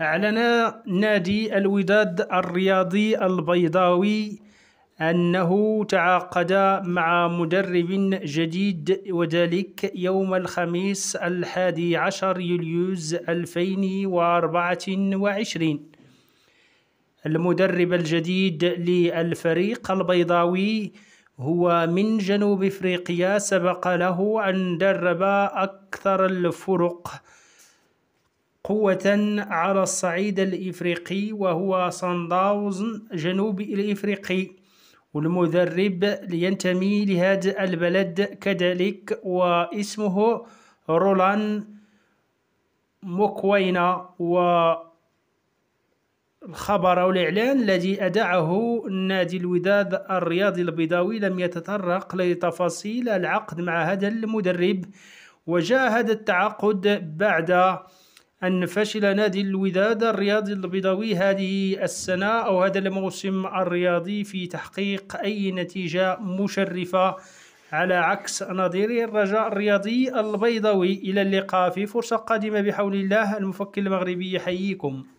أعلن نادي الوداد الرياضي البيضاوي أنه تعاقد مع مدرب جديد وذلك يوم الخميس الحادي عشر يوليوز 2024 المدرب الجديد للفريق البيضاوي هو من جنوب افريقيا سبق له ان درب اكثر الفرق قوة على الصعيد الإفريقي وهو صنداوز جنوب الإفريقي والمدرب ينتمي لهذا البلد كذلك واسمه رولان موكوينا والخبر أو الإعلان الذي أدعه نادي الوداد الرياضي البيضاوي لم يتطرق لتفاصيل العقد مع هذا المدرب وجاء هذا التعاقد بعد أن فشل نادي الوداد الرياضي البيضاوي هذه السنة أو هذا الموسم الرياضي في تحقيق أي نتيجة مشرفة على عكس نظيره الرجاء الرياضي البيضاوي إلى اللقاء في فرصة قادمة بحول الله المفكر المغربي يحييكم